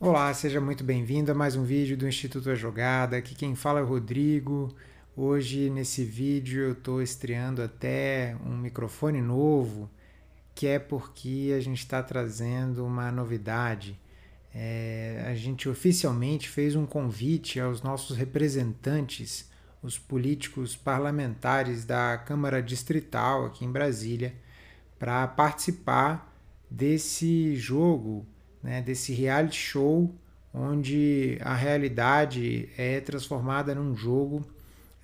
Olá, seja muito bem-vindo a mais um vídeo do Instituto A Jogada. Aqui quem fala é o Rodrigo. Hoje, nesse vídeo, eu estou estreando até um microfone novo, que é porque a gente está trazendo uma novidade. É, a gente oficialmente fez um convite aos nossos representantes, os políticos parlamentares da Câmara Distrital aqui em Brasília, para participar desse jogo né, desse reality show onde a realidade é transformada num jogo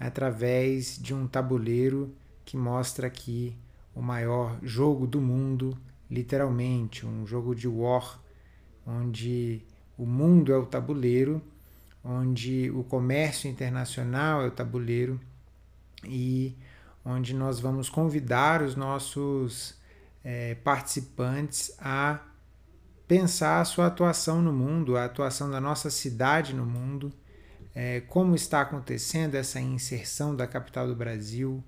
através de um tabuleiro que mostra aqui o maior jogo do mundo, literalmente, um jogo de war, onde o mundo é o tabuleiro, onde o comércio internacional é o tabuleiro e onde nós vamos convidar os nossos é, participantes a pensar a sua atuação no mundo, a atuação da nossa cidade no mundo, é, como está acontecendo essa inserção da capital do Brasil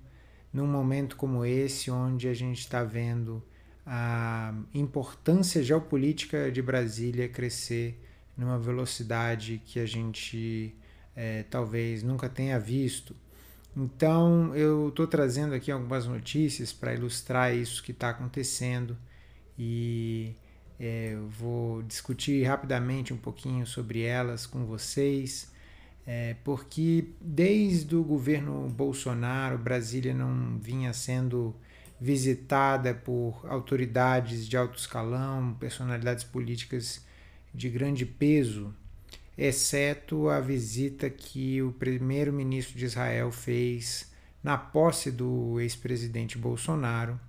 num momento como esse, onde a gente está vendo a importância geopolítica de Brasília crescer numa velocidade que a gente é, talvez nunca tenha visto. Então, eu estou trazendo aqui algumas notícias para ilustrar isso que está acontecendo e é, eu vou discutir rapidamente um pouquinho sobre elas com vocês, é, porque desde o governo Bolsonaro, Brasília não vinha sendo visitada por autoridades de alto escalão, personalidades políticas de grande peso, exceto a visita que o primeiro-ministro de Israel fez na posse do ex-presidente Bolsonaro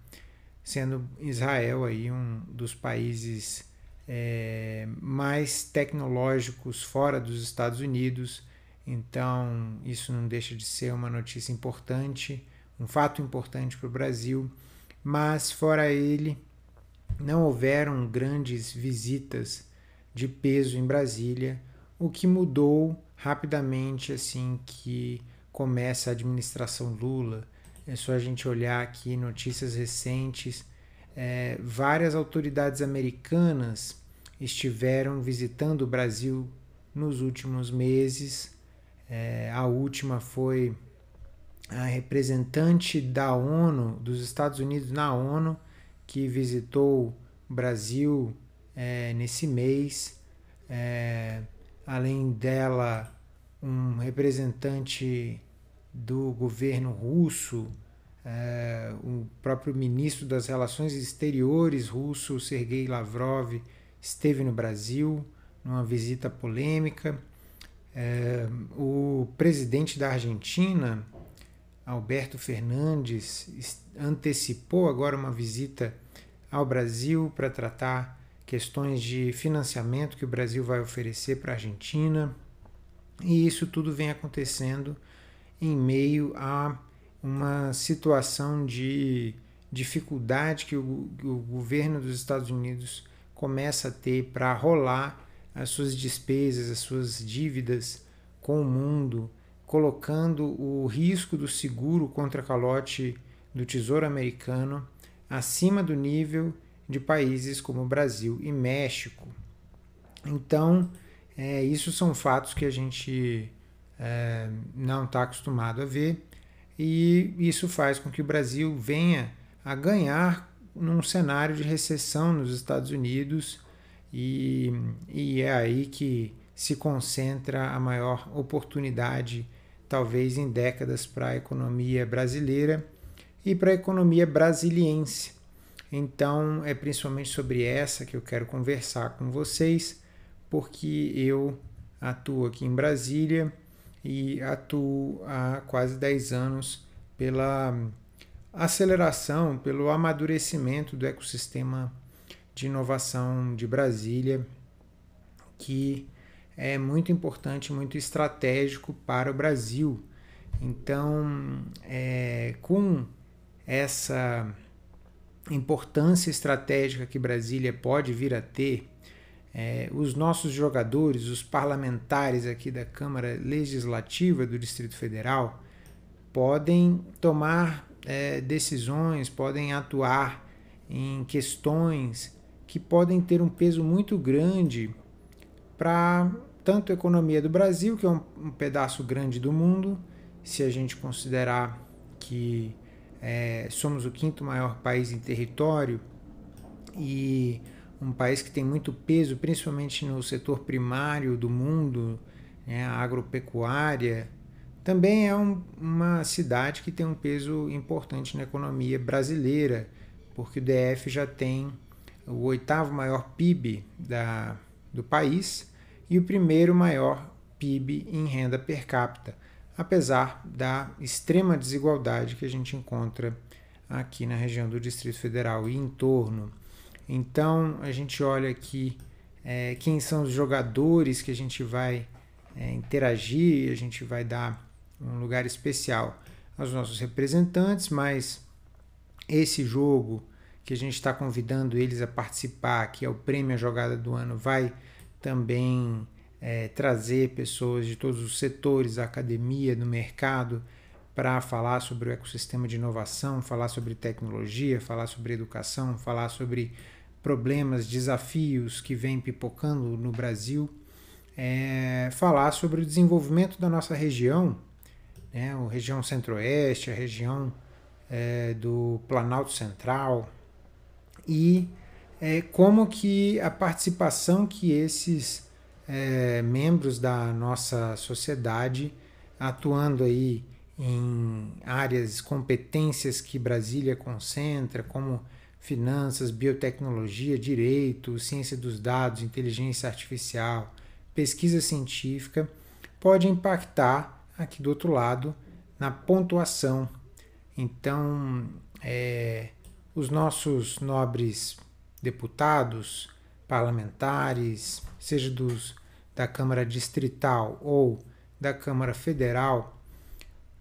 sendo Israel aí um dos países é, mais tecnológicos fora dos Estados Unidos. Então, isso não deixa de ser uma notícia importante, um fato importante para o Brasil. Mas, fora ele, não houveram grandes visitas de peso em Brasília, o que mudou rapidamente assim que começa a administração Lula é só a gente olhar aqui notícias recentes. É, várias autoridades americanas estiveram visitando o Brasil nos últimos meses. É, a última foi a representante da ONU, dos Estados Unidos na ONU, que visitou o Brasil é, nesse mês. É, além dela, um representante do governo russo, é, o próprio ministro das Relações Exteriores russo, Sergei Lavrov, esteve no Brasil numa visita polêmica. É, o presidente da Argentina, Alberto Fernandes, antecipou agora uma visita ao Brasil para tratar questões de financiamento que o Brasil vai oferecer para a Argentina. E isso tudo vem acontecendo em meio a uma situação de dificuldade que o, o governo dos Estados Unidos começa a ter para rolar as suas despesas, as suas dívidas com o mundo, colocando o risco do seguro contra calote do Tesouro Americano acima do nível de países como Brasil e México. Então, é, isso são fatos que a gente é, não está acostumado a ver, e isso faz com que o Brasil venha a ganhar num cenário de recessão nos Estados Unidos, e, e é aí que se concentra a maior oportunidade, talvez em décadas, para a economia brasileira e para a economia brasiliense. Então, é principalmente sobre essa que eu quero conversar com vocês, porque eu atuo aqui em Brasília e atuo há quase 10 anos pela aceleração, pelo amadurecimento do ecossistema de inovação de Brasília, que é muito importante, muito estratégico para o Brasil. Então, é, com essa importância estratégica que Brasília pode vir a ter, é, os nossos jogadores, os parlamentares aqui da Câmara Legislativa do Distrito Federal, podem tomar é, decisões, podem atuar em questões que podem ter um peso muito grande para tanto a economia do Brasil, que é um, um, pedaço grande do mundo, se a gente considerar que é, somos o quinto maior país em território e um país que tem muito peso, principalmente no setor primário do mundo, né, a agropecuária, também é um, uma cidade que tem um peso importante na economia brasileira, porque o DF já tem o oitavo maior PIB da, do país e o primeiro maior PIB em renda per capita, apesar da extrema desigualdade que a gente encontra aqui na região do Distrito Federal e em torno. Então a gente olha aqui é, quem são os jogadores que a gente vai é, interagir, a gente vai dar um lugar especial aos nossos representantes, mas esse jogo que a gente está convidando eles a participar, que é o prêmio Jogada do Ano, vai também é, trazer pessoas de todos os setores, da academia, do mercado, para falar sobre o ecossistema de inovação, falar sobre tecnologia, falar sobre educação, falar sobre problemas, desafios que vêm pipocando no Brasil, é, falar sobre o desenvolvimento da nossa região, né, a região centro-oeste, a região é, do Planalto Central e é, como que a participação que esses é, membros da nossa sociedade atuando aí em áreas, competências que Brasília concentra, como finanças, biotecnologia, direito, ciência dos dados, inteligência artificial, pesquisa científica, pode impactar aqui do outro lado na pontuação. Então, é, os nossos nobres deputados, parlamentares, seja dos da Câmara Distrital ou da Câmara Federal,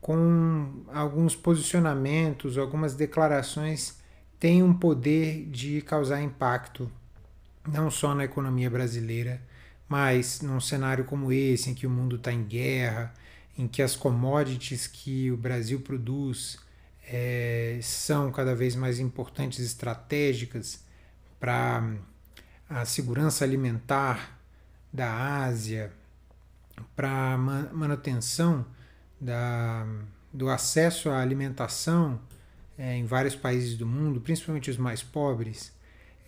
com alguns posicionamentos, algumas declarações tem um poder de causar impacto não só na economia brasileira, mas num cenário como esse, em que o mundo está em guerra, em que as commodities que o Brasil produz é, são cada vez mais importantes, estratégicas para a segurança alimentar da Ásia, para a manutenção da, do acesso à alimentação é, em vários países do mundo, principalmente os mais pobres,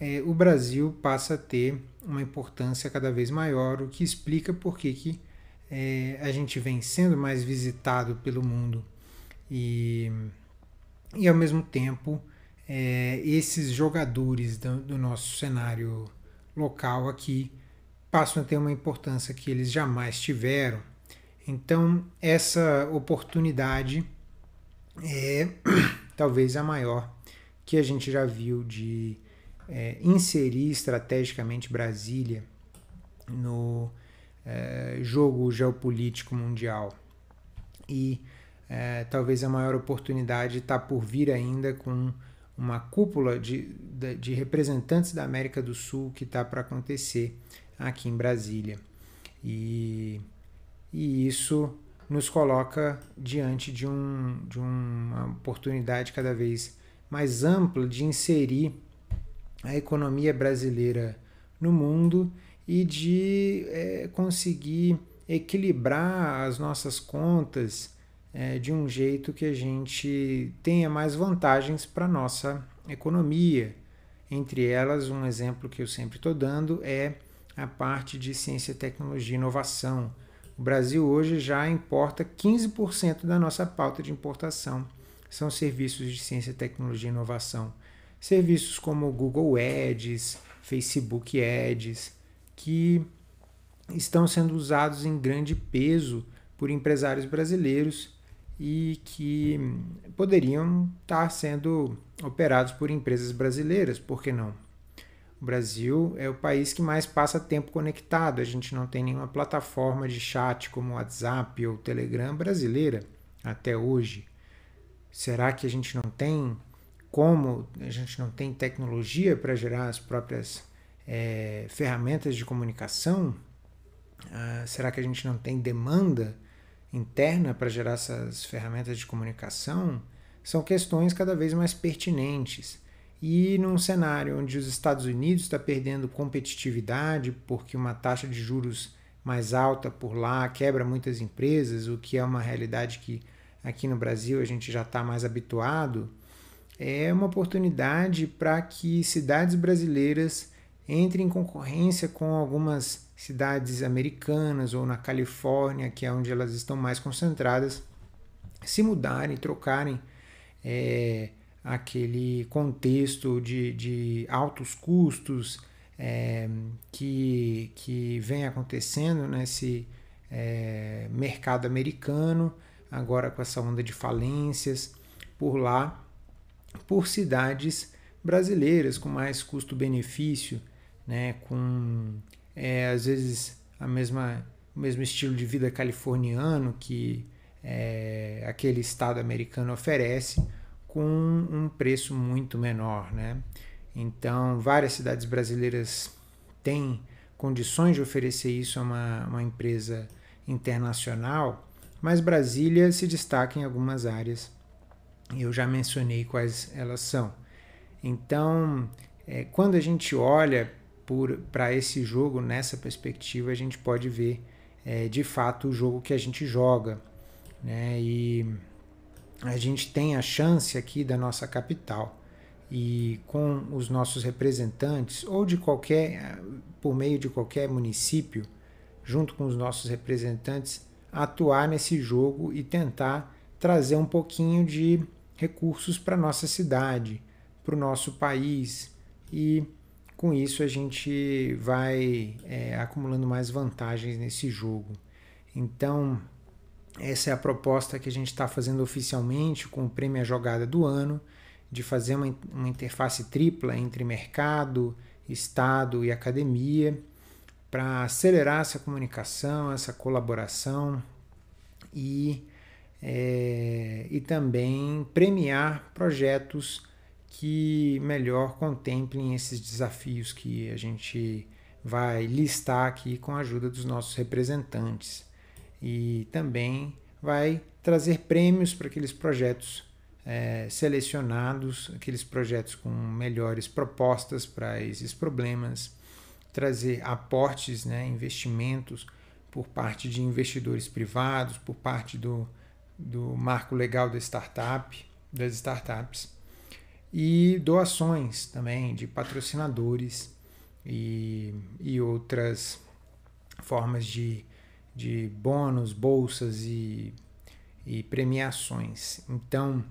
é, o Brasil passa a ter uma importância cada vez maior, o que explica por que, que é, a gente vem sendo mais visitado pelo mundo e, e ao mesmo tempo, é, esses jogadores do, do nosso cenário local aqui passam a ter uma importância que eles jamais tiveram. Então, essa oportunidade é talvez a maior que a gente já viu de é, inserir estrategicamente Brasília no é, jogo geopolítico mundial. E é, talvez a maior oportunidade está por vir ainda com uma cúpula de, de representantes da América do Sul que está para acontecer aqui em Brasília. E, e isso nos coloca diante de, um, de uma oportunidade cada vez mais ampla de inserir a economia brasileira no mundo e de é, conseguir equilibrar as nossas contas é, de um jeito que a gente tenha mais vantagens para a nossa economia. Entre elas, um exemplo que eu sempre estou dando é a parte de ciência, tecnologia e inovação o Brasil hoje já importa 15% da nossa pauta de importação. São serviços de ciência, tecnologia e inovação. Serviços como Google Ads, Facebook Ads, que estão sendo usados em grande peso por empresários brasileiros e que poderiam estar sendo operados por empresas brasileiras, por que não? O Brasil é o país que mais passa tempo conectado. A gente não tem nenhuma plataforma de chat como WhatsApp ou Telegram brasileira até hoje. Será que a gente não tem como, a gente não tem tecnologia para gerar as próprias é, ferramentas de comunicação? Ah, será que a gente não tem demanda interna para gerar essas ferramentas de comunicação? São questões cada vez mais pertinentes. E num cenário onde os Estados Unidos está perdendo competitividade porque uma taxa de juros mais alta por lá quebra muitas empresas, o que é uma realidade que aqui no Brasil a gente já está mais habituado, é uma oportunidade para que cidades brasileiras entrem em concorrência com algumas cidades americanas ou na Califórnia, que é onde elas estão mais concentradas, se mudarem, trocarem é, aquele contexto de, de altos custos é, que, que vem acontecendo nesse é, mercado americano, agora com essa onda de falências por lá, por cidades brasileiras com mais custo-benefício, né, com é, às vezes a mesma, o mesmo estilo de vida californiano que é, aquele estado americano oferece, com um preço muito menor, né? Então, várias cidades brasileiras têm condições de oferecer isso a uma, uma empresa internacional, mas Brasília se destaca em algumas áreas. Eu já mencionei quais elas são. Então, é, quando a gente olha para esse jogo nessa perspectiva, a gente pode ver é, de fato o jogo que a gente joga. Né? E a gente tem a chance aqui da nossa capital e com os nossos representantes ou de qualquer por meio de qualquer município, junto com os nossos representantes, atuar nesse jogo e tentar trazer um pouquinho de recursos para nossa cidade, para o nosso país e com isso a gente vai é, acumulando mais vantagens nesse jogo. Então essa é a proposta que a gente está fazendo oficialmente com o prêmio A Jogada do Ano, de fazer uma, uma interface tripla entre mercado, Estado e academia, para acelerar essa comunicação, essa colaboração e, é, e também premiar projetos que melhor contemplem esses desafios que a gente vai listar aqui com a ajuda dos nossos representantes e também vai trazer prêmios para aqueles projetos é, selecionados, aqueles projetos com melhores propostas para esses problemas, trazer aportes, né, investimentos por parte de investidores privados, por parte do, do marco legal da startup, das startups, e doações também de patrocinadores e, e outras formas de de bônus, bolsas e, e premiações. Então,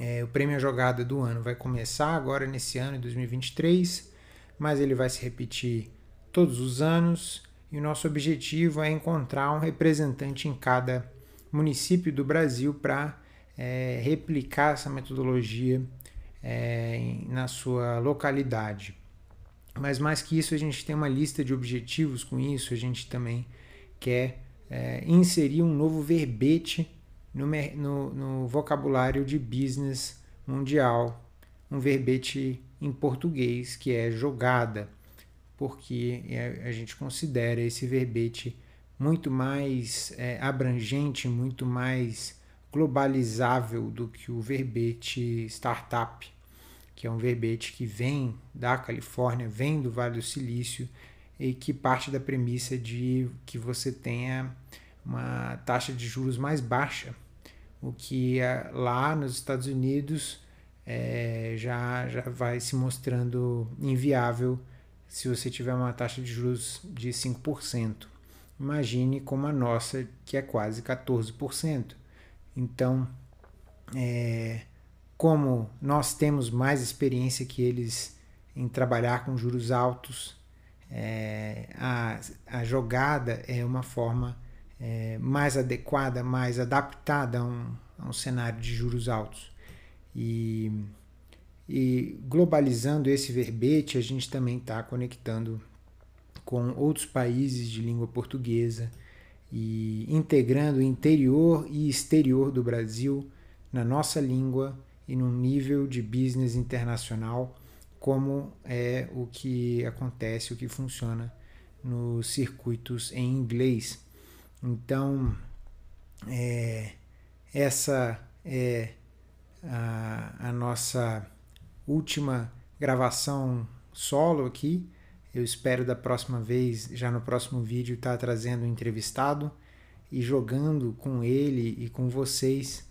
é, o prêmio jogada do ano vai começar agora nesse ano, em 2023, mas ele vai se repetir todos os anos e o nosso objetivo é encontrar um representante em cada município do Brasil para é, replicar essa metodologia é, na sua localidade. Mas mais que isso, a gente tem uma lista de objetivos com isso, a gente também quer é, inserir um novo verbete no, no, no vocabulário de business mundial, um verbete em português que é jogada, porque é, a gente considera esse verbete muito mais é, abrangente, muito mais globalizável do que o verbete startup, que é um verbete que vem da Califórnia, vem do Vale do Silício e que parte da premissa é de que você tenha uma taxa de juros mais baixa, o que eh, lá nos Estados Unidos é, já, já vai se mostrando inviável se você tiver uma taxa de juros de 5%. Imagine como a nossa, que é quase 14%. Então, é, como nós temos mais experiência que eles em trabalhar com juros altos, é, a, a jogada é uma forma é, mais adequada, mais adaptada a um, a um cenário de juros altos. E, e globalizando esse verbete, a gente também está conectando com outros países de língua portuguesa e integrando o interior e exterior do Brasil na nossa língua e num nível de business internacional como é o que acontece, o que funciona nos circuitos em inglês. Então, é, essa é a, a nossa última gravação solo aqui. Eu espero da próxima vez, já no próximo vídeo, estar tá trazendo um entrevistado e jogando com ele e com vocês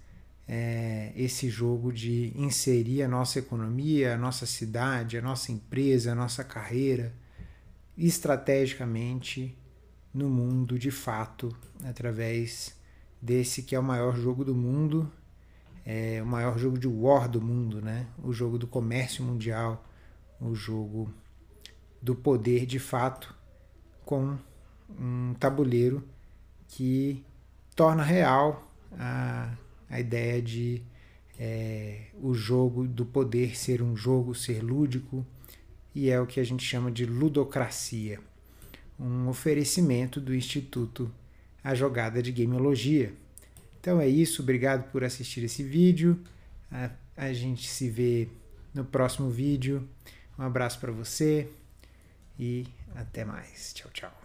é, esse jogo de inserir a nossa economia, a nossa cidade, a nossa empresa, a nossa carreira estrategicamente no mundo de fato, através desse que é o maior jogo do mundo, é o maior jogo de war do mundo, né? O jogo do comércio mundial, o jogo do poder de fato com um tabuleiro que torna real a a ideia de é, o jogo do poder ser um jogo, ser lúdico, e é o que a gente chama de ludocracia, um oferecimento do Instituto à Jogada de Gameologia. Então é isso, obrigado por assistir esse vídeo, a, a gente se vê no próximo vídeo, um abraço para você e até mais, tchau, tchau.